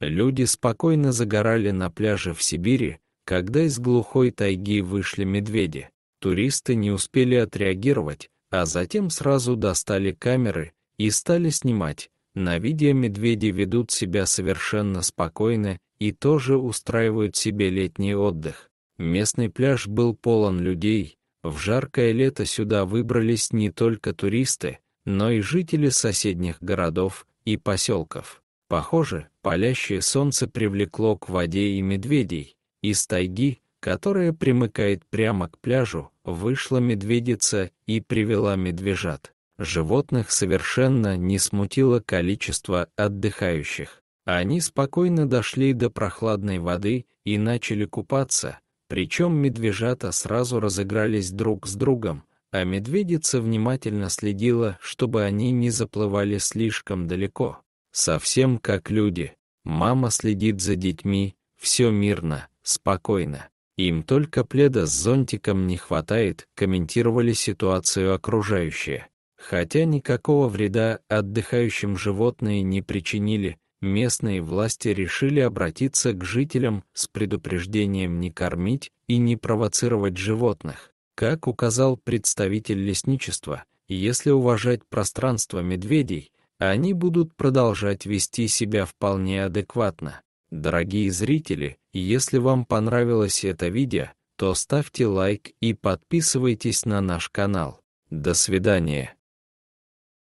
Люди спокойно загорали на пляже в Сибири, когда из глухой тайги вышли медведи. Туристы не успели отреагировать, а затем сразу достали камеры и стали снимать. На видео медведи ведут себя совершенно спокойно и тоже устраивают себе летний отдых. Местный пляж был полон людей. В жаркое лето сюда выбрались не только туристы, но и жители соседних городов и поселков. Похоже, палящее солнце привлекло к воде и медведей. Из тайги, которая примыкает прямо к пляжу, вышла медведица и привела медвежат. Животных совершенно не смутило количество отдыхающих. Они спокойно дошли до прохладной воды и начали купаться, причем медвежата сразу разыгрались друг с другом, а медведица внимательно следила, чтобы они не заплывали слишком далеко. Совсем как люди. Мама следит за детьми, все мирно, спокойно. Им только пледа с зонтиком не хватает, комментировали ситуацию окружающие. Хотя никакого вреда отдыхающим животные не причинили, местные власти решили обратиться к жителям с предупреждением не кормить и не провоцировать животных. Как указал представитель лесничества, если уважать пространство медведей, они будут продолжать вести себя вполне адекватно. Дорогие зрители, если вам понравилось это видео, то ставьте лайк и подписывайтесь на наш канал. До свидания.